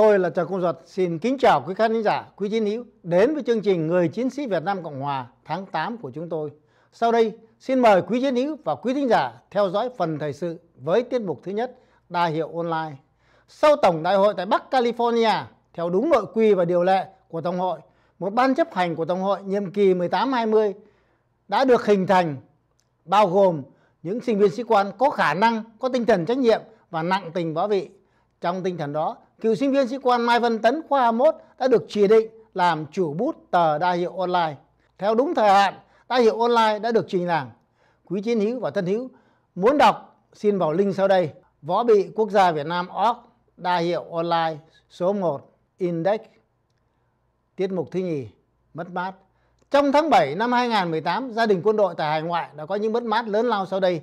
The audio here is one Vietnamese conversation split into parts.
Tôi là Trần Công Duật xin kính chào quý khán giả, quý chiến hữu đến với chương trình Người Chiến sĩ Việt Nam Cộng Hòa tháng 8 của chúng tôi. Sau đây, xin mời quý chiến hữu và quý thính giả theo dõi phần thời sự với tiết mục thứ nhất đa hiệu online. Sau Tổng Đại hội tại Bắc California, theo đúng nội quy và điều lệ của Tổng hội, một ban chấp hành của Tổng hội nhiệm kỳ 18-20 đã được hình thành bao gồm những sinh viên sĩ quan có khả năng, có tinh thần trách nhiệm và nặng tình võ vị trong tinh thần đó, cựu sinh viên sĩ quan Mai Văn Tấn khoa 21 đã được chỉ định làm chủ bút tờ đa hiệu online. Theo đúng thời hạn, đa hiệu online đã được trình làng. Quý chiến hữu và thân hữu muốn đọc xin vào link sau đây. Võ bị quốc gia Việt Nam org đa hiệu online số 1 index tiết mục thứ nhì mất mát trong tháng 7 năm 2018 gia đình quân đội tại hải ngoại đã có những mất mát lớn lao sau đây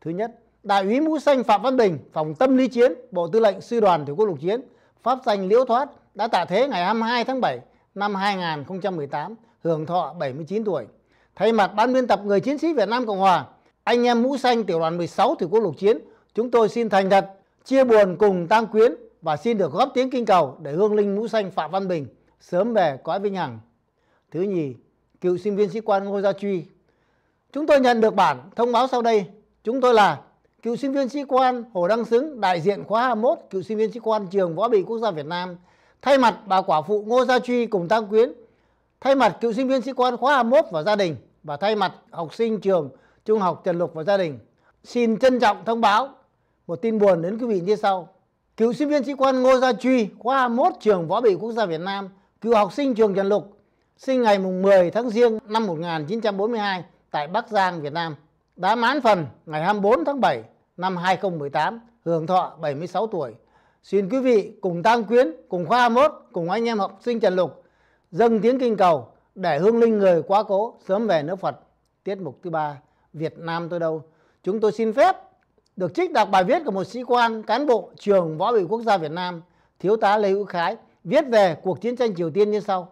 thứ nhất Đại úy mũ xanh Phạm Văn Bình, phòng tâm lý chiến, Bộ Tư lệnh Sư đoàn Tiểu khu lục chiến, pháp danh Liễu Thoát đã tạ thế ngày 22 tháng 7 năm 2018, hưởng thọ 79 tuổi. Thay mặt ban biên tập người chiến sĩ Việt Nam Cộng Hòa, anh em mũ xanh tiểu đoàn 16 Tiểu khu lục chiến, chúng tôi xin thành thật chia buồn cùng tang quyến và xin được góp tiếng kinh cầu để hương linh mũ xanh Phạm Văn Bình sớm về cõi vinh hằng. Thứ nhì, cựu sinh viên sĩ quan Ngô Gia Truy. Chúng tôi nhận được bản thông báo sau đây. Chúng tôi là cựu sinh viên sĩ quan Hồ Đăng Xứng, đại diện khóa 21, cựu sinh viên sĩ quan trường Võ bị Quốc gia Việt Nam, thay mặt bà quả phụ Ngô Gia Truy cùng tăng quyến, thay mặt cựu sinh viên sĩ quan khóa 21 và gia đình và thay mặt học sinh trường Trung học Trần Lục và gia đình, xin trân trọng thông báo một tin buồn đến quý vị như sau. Cựu sinh viên sĩ quan Ngô Gia Truy, khóa 21 trường Võ bị Quốc gia Việt Nam, cựu học sinh trường Trần Lục, sinh ngày 10 tháng Giêng năm 1942 tại Bắc Giang, Việt Nam, đã mãn phần ngày 24 tháng 7 năm 2018, hưởng thọ 76 tuổi. Xin quý vị cùng Tăng Quyến, cùng Khoa mốt, cùng anh em học sinh Trần Lục dâng tiếng kinh cầu để hương linh người quá cố sớm về nước Phật. Tiết mục thứ ba, Việt Nam tôi đâu. Chúng tôi xin phép được trích đọc bài viết của một sĩ quan cán bộ trường Võ bị Quốc gia Việt Nam, Thiếu tá Lê Hữu Khái, viết về cuộc chiến tranh Triều Tiên như sau.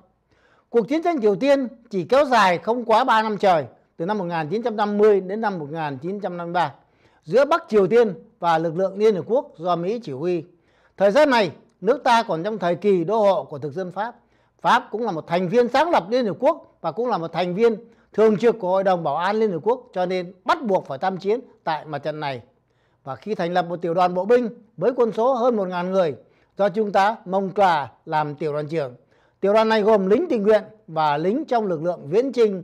Cuộc chiến tranh Triều Tiên chỉ kéo dài không quá 3 năm trời, từ năm 1950 đến năm 1953 giữa Bắc Triều Tiên và lực lượng Liên Hợp Quốc do Mỹ chỉ huy. Thời gian này, nước ta còn trong thời kỳ đô hộ của thực dân Pháp. Pháp cũng là một thành viên sáng lập Liên Hợp Quốc và cũng là một thành viên thường trực của Hội đồng Bảo an Liên Hợp Quốc cho nên bắt buộc phải tham chiến tại mặt trận này. Và khi thành lập một tiểu đoàn bộ binh với quân số hơn 1.000 người do Trung tá Mông Trà làm tiểu đoàn trưởng. Tiểu đoàn này gồm lính tình nguyện và lính trong lực lượng viễn trinh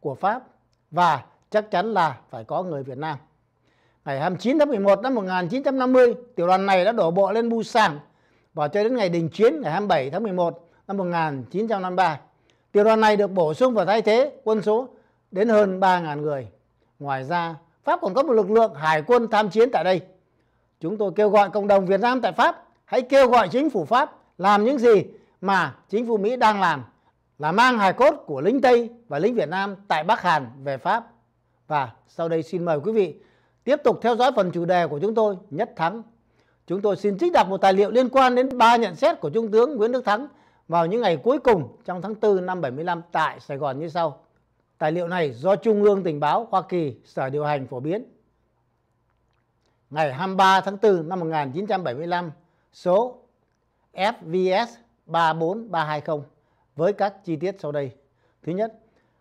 của Pháp và chắc chắn là phải có người Việt Nam ngày 29 tháng 11 năm 1950, tiểu đoàn này đã đổ bộ lên Busan và cho đến ngày đình chiến ngày 27 tháng 11 năm 1953. Tiểu đoàn này được bổ sung và thay thế quân số đến hơn 3.000 người. Ngoài ra, Pháp còn có một lực lượng hải quân tham chiến tại đây. Chúng tôi kêu gọi cộng đồng Việt Nam tại Pháp hãy kêu gọi chính phủ Pháp làm những gì mà chính phủ Mỹ đang làm là mang hài cốt của lính Tây và lính Việt Nam tại Bắc Hàn về Pháp. Và sau đây xin mời quý vị Tiếp tục theo dõi phần chủ đề của chúng tôi, Nhất Thắng. Chúng tôi xin trích đọc một tài liệu liên quan đến ba nhận xét của Trung tướng Nguyễn Đức Thắng vào những ngày cuối cùng trong tháng 4 năm 75 tại Sài Gòn như sau. Tài liệu này do Trung ương Tình báo Hoa Kỳ Sở Điều hành phổ biến. Ngày 23 tháng 4 năm 1975, số FVS 34320 với các chi tiết sau đây. Thứ nhất,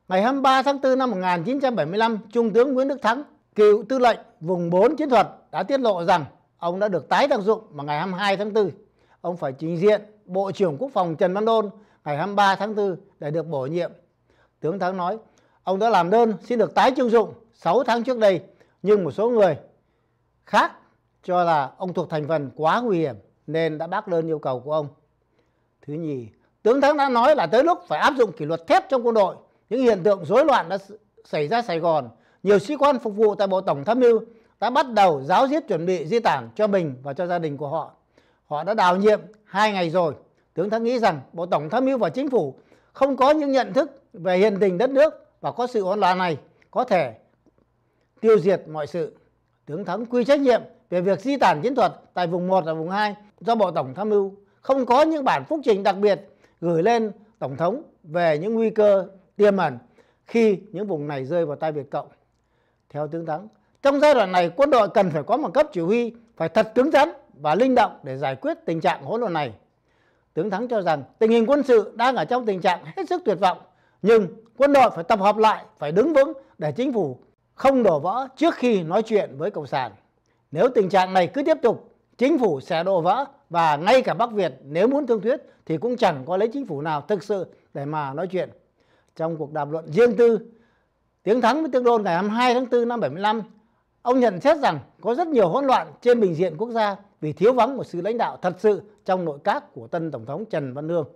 ngày 23 tháng 4 năm 1975, Trung tướng Nguyễn Đức Thắng, cựu tư lệnh vùng 4 chiến thuật đã tiết lộ rằng ông đã được tái tác dụng vào ngày 22 tháng 4 ông phải trình diện Bộ trưởng Quốc phòng Trần Văn Đôn ngày 23 tháng 4 để được bổ nhiệm. Tướng Thắng nói, ông đã làm đơn xin được tái trưng dụng 6 tháng trước đây, nhưng một số người khác cho là ông thuộc thành phần quá nguy hiểm nên đã bác đơn yêu cầu của ông. Thứ nhì, tướng Thắng đã nói là tới lúc phải áp dụng kỷ luật thép trong quân đội. Những hiện tượng rối loạn đã xảy ra Sài Gòn nhiều sĩ quan phục vụ tại Bộ Tổng Tham mưu đã bắt đầu giáo diết chuẩn bị di tản cho mình và cho gia đình của họ. Họ đã đào nhiệm hai ngày rồi. Tướng Thắng nghĩ rằng Bộ Tổng Tham mưu và Chính phủ không có những nhận thức về hiện tình đất nước và có sự hỗn loạn này có thể tiêu diệt mọi sự. Tướng Thắng quy trách nhiệm về việc di tản chiến thuật tại vùng 1 và vùng 2 do Bộ Tổng Tham mưu không có những bản phúc trình đặc biệt gửi lên Tổng thống về những nguy cơ tiềm ẩn khi những vùng này rơi vào tay Việt Cộng. Theo tướng Thắng, trong giai đoạn này quân đội cần phải có một cấp chỉ huy phải thật cứng rắn và linh động để giải quyết tình trạng hỗn loạn này. Tướng Thắng cho rằng tình hình quân sự đang ở trong tình trạng hết sức tuyệt vọng, nhưng quân đội phải tập hợp lại, phải đứng vững để chính phủ không đổ vỡ trước khi nói chuyện với Cộng sản. Nếu tình trạng này cứ tiếp tục, chính phủ sẽ đổ vỡ và ngay cả Bắc Việt nếu muốn thương thuyết thì cũng chẳng có lấy chính phủ nào thực sự để mà nói chuyện. Trong cuộc đàm luận riêng tư, Tiếng Thắng với Tương Đôn ngày 22 tháng 4 năm 75, ông nhận xét rằng có rất nhiều hỗn loạn trên bình diện quốc gia vì thiếu vắng một sự lãnh đạo thật sự trong nội các của tân Tổng thống Trần Văn Lương.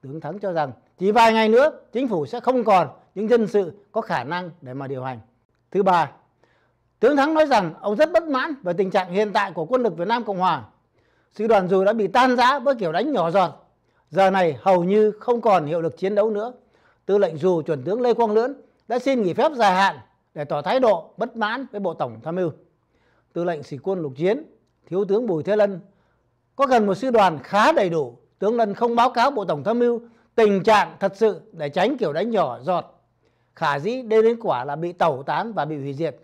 Tướng Thắng cho rằng chỉ vài ngày nữa chính phủ sẽ không còn những dân sự có khả năng để mà điều hành. Thứ ba, Tướng Thắng nói rằng ông rất bất mãn về tình trạng hiện tại của quân lực Việt Nam Cộng Hòa. Sư đoàn dù đã bị tan rã với kiểu đánh nhỏ giọt, giờ này hầu như không còn hiệu lực chiến đấu nữa. Tư lệnh dù chuẩn tướng Lê Quang Lưỡng đã xin nghỉ phép dài hạn để tỏ thái độ bất mãn với Bộ Tổng Tham mưu. Tư lệnh sĩ quân lục chiến, Thiếu tướng Bùi Thế Lân có gần một sư đoàn khá đầy đủ. Tướng Lân không báo cáo Bộ Tổng Tham mưu tình trạng thật sự để tránh kiểu đánh nhỏ giọt. Khả dĩ đây đến quả là bị tẩu tán và bị hủy diệt.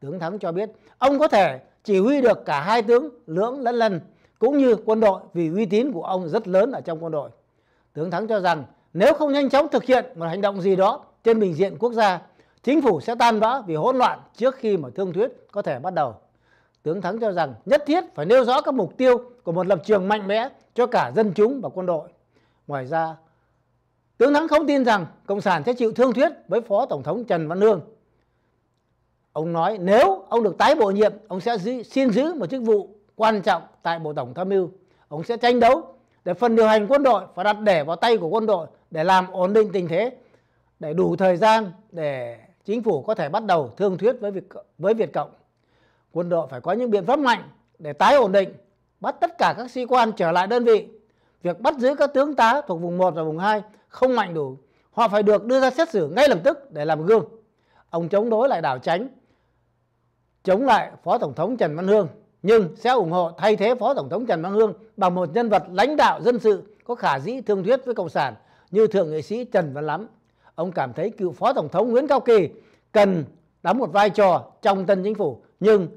Tướng Thắng cho biết ông có thể chỉ huy được cả hai tướng Lưỡng lẫn Lân cũng như quân đội vì uy tín của ông rất lớn ở trong quân đội. Tướng Thắng cho rằng nếu không nhanh chóng thực hiện một hành động gì đó trên bình diện quốc gia, chính phủ sẽ tan vỡ vì hỗn loạn trước khi mà thương thuyết có thể bắt đầu. Tướng Thắng cho rằng nhất thiết phải nêu rõ các mục tiêu của một lập trường mạnh mẽ cho cả dân chúng và quân đội. Ngoài ra, Tướng Thắng không tin rằng Cộng sản sẽ chịu thương thuyết với Phó Tổng thống Trần Văn lương Ông nói nếu ông được tái bổ nhiệm, ông sẽ giữ, xin giữ một chức vụ quan trọng tại Bộ Tổng Tham mưu. Ông sẽ tranh đấu để phần điều hành quân đội và đặt để vào tay của quân đội để làm ổn định tình thế để đủ thời gian để chính phủ có thể bắt đầu thương thuyết với Việt, với Việt Cộng. Quân đội phải có những biện pháp mạnh để tái ổn định, bắt tất cả các sĩ quan trở lại đơn vị. Việc bắt giữ các tướng tá thuộc vùng 1 và vùng 2 không mạnh đủ. Họ phải được đưa ra xét xử ngay lập tức để làm gương. Ông chống đối lại đảo tránh, chống lại Phó Tổng thống Trần Văn Hương nhưng sẽ ủng hộ thay thế Phó Tổng thống Trần Văn Hương bằng một nhân vật lãnh đạo dân sự có khả dĩ thương thuyết với Cộng sản như Thượng nghị sĩ Trần Văn Lắm ông cảm thấy cựu phó tổng thống Nguyễn Cao Kỳ cần đóng một vai trò trong tân chính phủ nhưng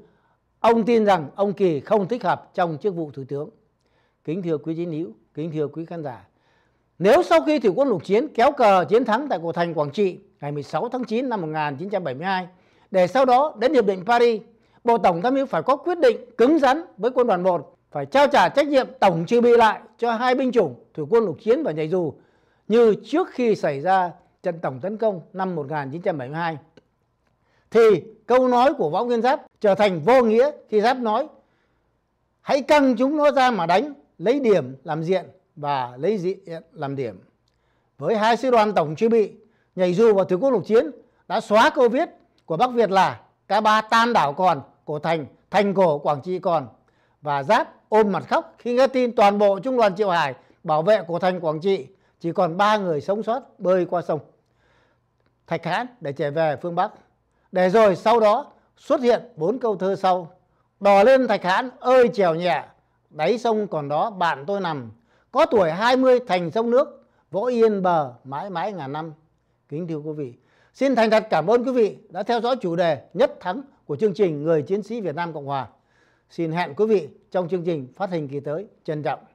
ông tin rằng ông Kỳ không thích hợp trong chức vụ thủ tướng. Kính thưa quý chiến hữu, kính thưa quý khán giả, nếu sau khi thủy quân lục chiến kéo cờ chiến thắng tại cổ thành Quảng Trị ngày 16 tháng 9 năm 1972, để sau đó đến Hiệp định Paris, Bộ Tổng tham mưu phải có quyết định cứng rắn với quân đoàn 1 phải trao trả trách nhiệm tổng trừ bị lại cho hai binh chủng thủy quân lục chiến và nhảy dù như trước khi xảy ra trận tổng tấn công năm 1972 thì câu nói của Võ Nguyên Giáp trở thành vô nghĩa khi Giáp nói hãy căng chúng nó ra mà đánh lấy điểm làm diện và lấy diện làm điểm với hai sư đoàn tổng truy bị nhảy dù vào thứ quốc lục chiến đã xóa câu viết của Bắc Việt là Cá ba tan đảo còn, cổ thành, thành cổ Quảng Trị còn. Và Giáp ôm mặt khóc khi nghe tin toàn bộ trung đoàn Triệu Hải bảo vệ cổ thành Quảng Trị chỉ còn ba người sống sót bơi qua sông Thạch Hãn để trở về phương Bắc. Để rồi sau đó xuất hiện bốn câu thơ sau. Đò lên Thạch Hãn ơi trèo nhẹ, đáy sông còn đó bạn tôi nằm. Có tuổi 20 thành sông nước, vỗ yên bờ mãi mãi ngàn năm. Kính thưa quý vị, xin thành thật cảm ơn quý vị đã theo dõi chủ đề nhất thắng của chương trình Người Chiến sĩ Việt Nam Cộng Hòa. Xin hẹn quý vị trong chương trình phát hình kỳ tới. Trân trọng.